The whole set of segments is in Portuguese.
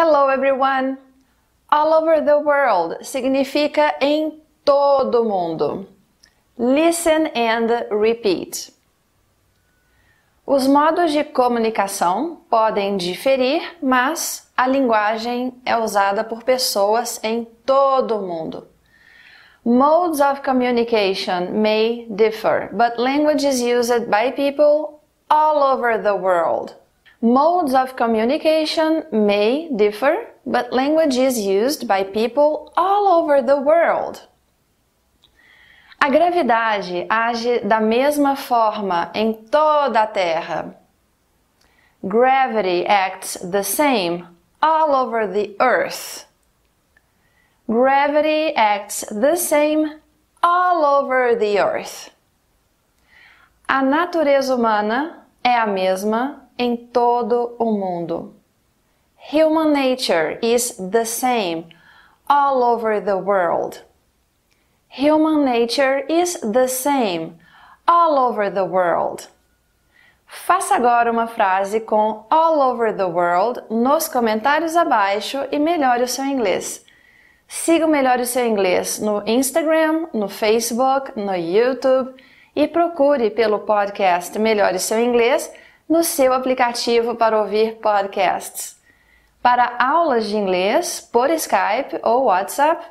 Hello everyone! All over the world significa em todo mundo. Listen and repeat. Os modos de comunicação podem diferir, mas a linguagem é usada por pessoas em todo mundo. Modes of communication may differ, but language is used by people all over the world. Modes of communication may differ, but language is used by people all over the world. A gravidade age da mesma forma em toda a Terra. Gravity acts the same all over the earth. Gravity acts the same all over the earth. A natureza humana é a mesma em todo o mundo. Human nature is the same all over the world. Human nature is the same all over the world. Faça agora uma frase com all over the world nos comentários abaixo e melhore o seu inglês. Siga o Melhore o Seu Inglês no Instagram, no Facebook, no YouTube e procure pelo podcast Melhore o Seu Inglês no seu aplicativo para ouvir podcasts. Para aulas de inglês por Skype ou WhatsApp,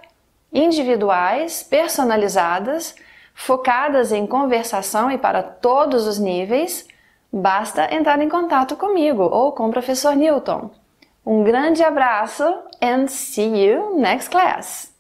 individuais, personalizadas, focadas em conversação e para todos os níveis, basta entrar em contato comigo ou com o professor Newton. Um grande abraço and see you next class!